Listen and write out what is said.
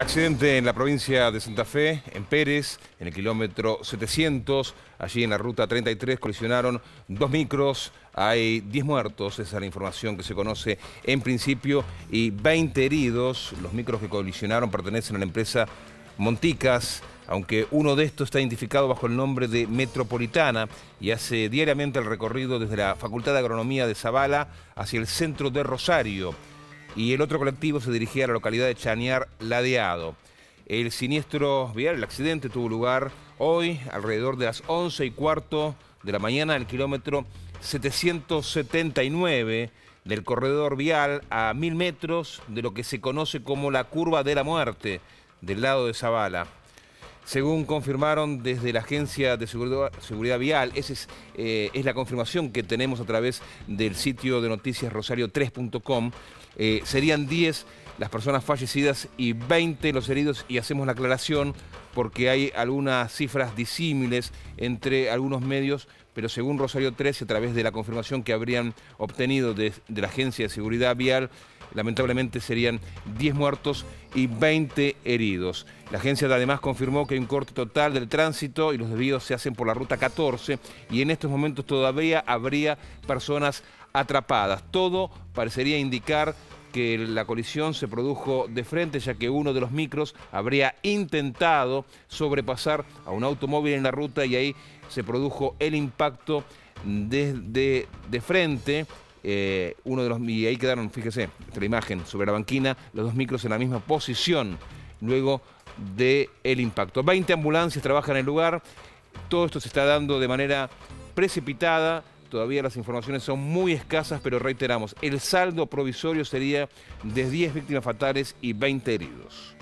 Accidente en la provincia de Santa Fe, en Pérez, en el kilómetro 700, allí en la ruta 33 colisionaron dos micros, hay 10 muertos, esa es la información que se conoce en principio, y 20 heridos. Los micros que colisionaron pertenecen a la empresa Monticas, aunque uno de estos está identificado bajo el nombre de Metropolitana y hace diariamente el recorrido desde la Facultad de Agronomía de Zavala hacia el centro de Rosario y el otro colectivo se dirigía a la localidad de Chañar Ladeado. El siniestro vial, el accidente tuvo lugar hoy alrededor de las 11 y cuarto de la mañana en el kilómetro 779 del corredor vial a mil metros de lo que se conoce como la curva de la muerte del lado de Zavala. Según confirmaron desde la Agencia de Seguridad, Vial, esa eh, es, la confirmación que tenemos a través del sitio de noticias rosario3.com, eh, serían 10 las personas fallecidas y 20 los heridos y hacemos la aclaración porque hay algunas cifras disímiles entre algunos medios, pero según Rosario 13, a través de la confirmación que habrían obtenido de, la Agencia de Seguridad Vial, lamentablemente serían 10 muertos y 20 heridos. La agencia además confirmó que hay un corte total del tránsito y los desvíos se hacen por la ruta 14 y en estos momentos todavía habría personas atrapadas. Todo parecería indicar que la colisión se produjo de frente, ya que uno de los micros habría intentado sobrepasar a un automóvil en la ruta y ahí se produjo el impacto desde de, frente. Eh, uno de los, y ahí quedaron, fíjese, la imagen sobre la banquina, los dos micros en la misma posición luego del el impacto. 20 ambulancias trabajan en el lugar, todo esto se está dando de manera precipitada, Todavía las informaciones son muy escasas, pero reiteramos, el saldo provisorio sería de 10 víctimas fatales y 20 heridos.